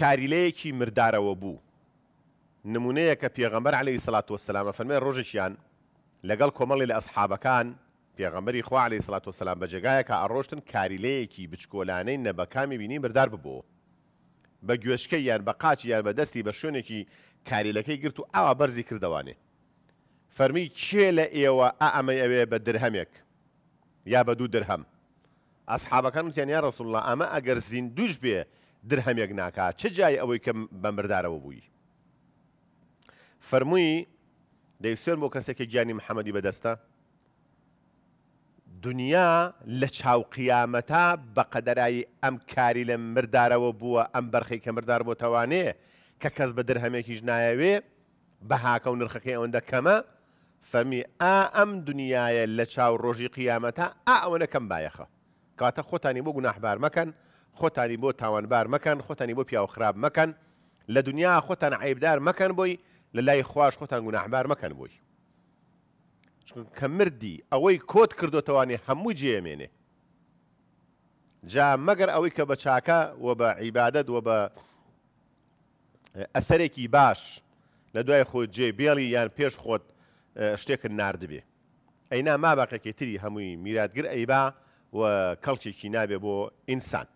کاریلەیەکی مردارەوە بوو نمونەیە کە پێغەمبەر عليهەی سلات وسلامە فەرمێ ڕۆژێکیان لەگەڵ کۆمەڵی لە ئەسحابەکان پێغەمەری خوا عليهەی سلات وسلام بە جێگایەکە ئەڕۆشتن کاریلەیەکی بچکۆلانەی نەبەکامی بینی بردار ببوو بە گوێشکە یان بە قاچی یان بە دەستی بە شوێنێکی کاریلەکەی گرت و ئاوا بەرزی کردوانێ فەرمی چێ لە ئێوە ئەمە ئەوێ بە درهەمێک یا بە دوو درهەم ئەسحابەکان وتیان یا ڕسوڵله ئەمە ئەگەر زیندوش بێ درهەمێک ناکات چه جای ئەوەی کە بەمبەردارەوە بووی فەرمووی دەیسێن بۆ کەسێکی گیانی محەممەدی بەدەستە دنیا لە چاوقیامەتە بە قەدەرایی ئەم کاری لە مردارەوە بووە ئەم بەرخی کە مردار بۆ تەوانێ کە کەس بە درهەمێکیش نایەوێ بەهاکە و نرخەکەی ئەوەندە کەمە فەرمی ئا ئەم دنیاە لە چاو ڕۆژی قیامەتە ئا ئەوەنە کەم بایەخە کاتە خۆتانی بۆ گوناحبار مەکەن خۆتانی بۆ تاوانبار مەکەن خۆتانی بۆ پیاوە خراپ مەکەن لە دنیا خۆتان عیبدار مەکەن بۆی لە لای خوۆش خۆتان گوناحبار مەکەن بۆی کە مردی ئەوەی کۆت کردوتەوانی هەموو جێمێنێ جا مەگەر ئەوەی کە بە چاکە و بە عیبادت و بە ئەسەرێکی باش لە دوای خۆ جێبێڵی یان پێش خۆت شتێکن نردبێ ئەینا ما باقیەکەی تری هەمووی میراتگر ئەیبا و کەڵکێکی نابێ بۆ ئینسان